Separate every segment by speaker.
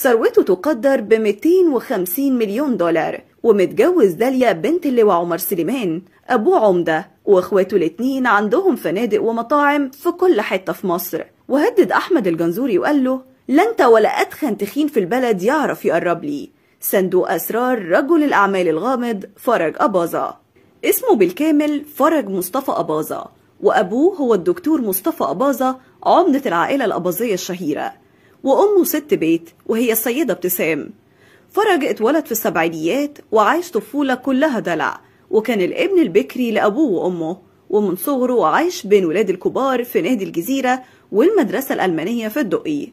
Speaker 1: ثروته تقدر ب 250 مليون دولار ومتجوز داليا بنت اللواء عمر سليمان أبوه عمدة وإخواته الاتنين عندهم فنادق ومطاعم في كل حتة في مصر وهدد أحمد الجنزوري وقال له لا أنت ولا أتخن تخين في البلد يعرف يقرب لي صندوق أسرار رجل الأعمال الغامض فرج أباظة اسمه بالكامل فرج مصطفى أباظة وأبوه هو الدكتور مصطفى أباظة عمدة العائلة الأباظية الشهيرة وأمه ست بيت وهي السيدة ابتسام فرج اتولد في السبعينيات وعايش طفولة كلها دلع وكان الابن البكري لأبوه وأمه ومن صغره عايش بين ولاد الكبار في نادي الجزيرة والمدرسة الألمانية في الدقي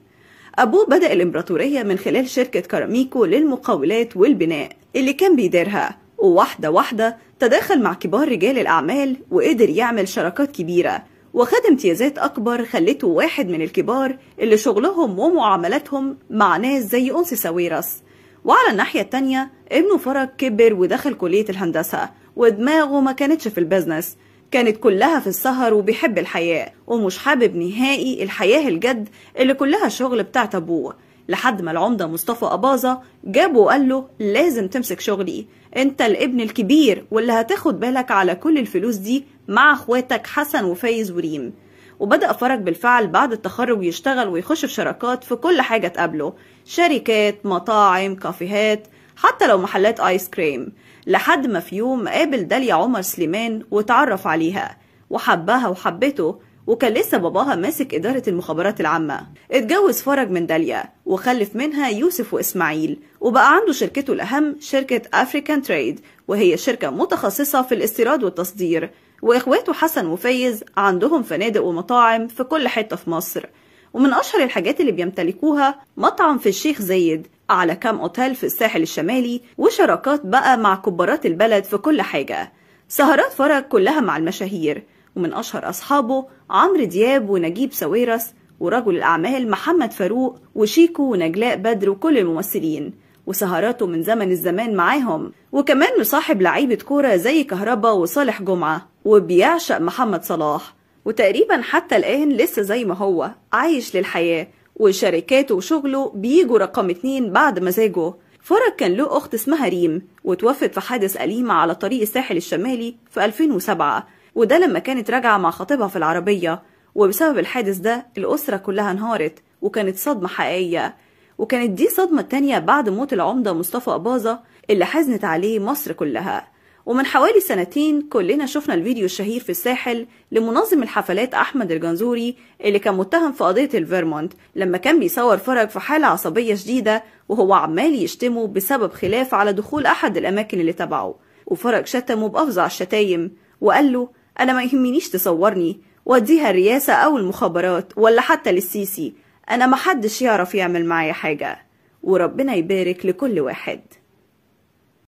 Speaker 1: أبوه بدأ الإمبراطورية من خلال شركة كاراميكو للمقاولات والبناء اللي كان بيديرها وواحدة واحدة تداخل مع كبار رجال الأعمال وقدر يعمل شراكات كبيرة وخد امتيازات أكبر خلته واحد من الكبار اللي شغلهم ومعاملاتهم مع ناس زي أنس ساويرس وعلى الناحية التانية ابنه فرج كبر ودخل كلية الهندسة ودماغه ما كانتش في البزنس كانت كلها في السهر وبيحب الحياة ومش حابب نهائي الحياة الجد اللي كلها شغل بتاعت أبوه لحد ما العمدة مصطفى أباظة جابه وقال له لازم تمسك شغلي انت الابن الكبير واللي هتاخد بالك على كل الفلوس دي مع اخواتك حسن وفايز وريم وبدأ فرج بالفعل بعد التخرج يشتغل ويخش في شراكات في كل حاجة تقابله شركات مطاعم كافيهات حتى لو محلات آيس كريم لحد ما في يوم قابل داليا عمر سليمان وتعرف عليها وحبها وحبته وكان لسه باباها ماسك إدارة المخابرات العامة اتجوز فرج من داليا وخلف منها يوسف وإسماعيل وبقى عنده شركته الأهم شركة أفريكان تريد وهي شركة متخصصة في الاستيراد والتصدير وإخواته حسن وفيز عندهم فنادق ومطاعم في كل حتة في مصر ومن أشهر الحاجات اللي بيمتلكوها مطعم في الشيخ زايد على كام أوتيل في الساحل الشمالي وشراكات بقى مع كبارات البلد في كل حاجة سهرات فرج كلها مع المشاهير ومن أشهر أصحابه عمرو دياب ونجيب ساويرس ورجل الأعمال محمد فاروق وشيكو ونجلاء بدر وكل الممثلين وسهراته من زمن الزمان معاهم وكمان مصاحب لعيبة كورة زي كهربا وصالح جمعة وبيعشق محمد صلاح وتقريبا حتى الآن لسه زي ما هو عايش للحياة وشركاته وشغله بيجوا رقم اتنين بعد مزاجه فرج كان له أخت اسمها ريم وتوفت في حادث أليم على طريق الساحل الشمالي في 2007 وده لما كانت راجعة مع خطيبها في العربية وبسبب الحادث ده الأسرة كلها انهارت وكانت صدمة حقيقية وكانت دي صدمة تانية بعد موت العمدة مصطفى أباظة اللي حزنت عليه مصر كلها ومن حوالي سنتين كلنا شفنا الفيديو الشهير في الساحل لمنظم الحفلات أحمد الجنزوري اللي كان متهم في قضية الفيرمونت لما كان بيصور فرج في حالة عصبية شديدة وهو عمال يشتمه بسبب خلاف على دخول أحد الأماكن اللي تبعه وفرج شتمه بأفظع الشتايم وقال له أنا ما يهمنيش تصورني واديها الرئاسة أو المخابرات ولا حتى للسيسي أنا محدش يعرف يعمل معايا حاجة وربنا يبارك لكل واحد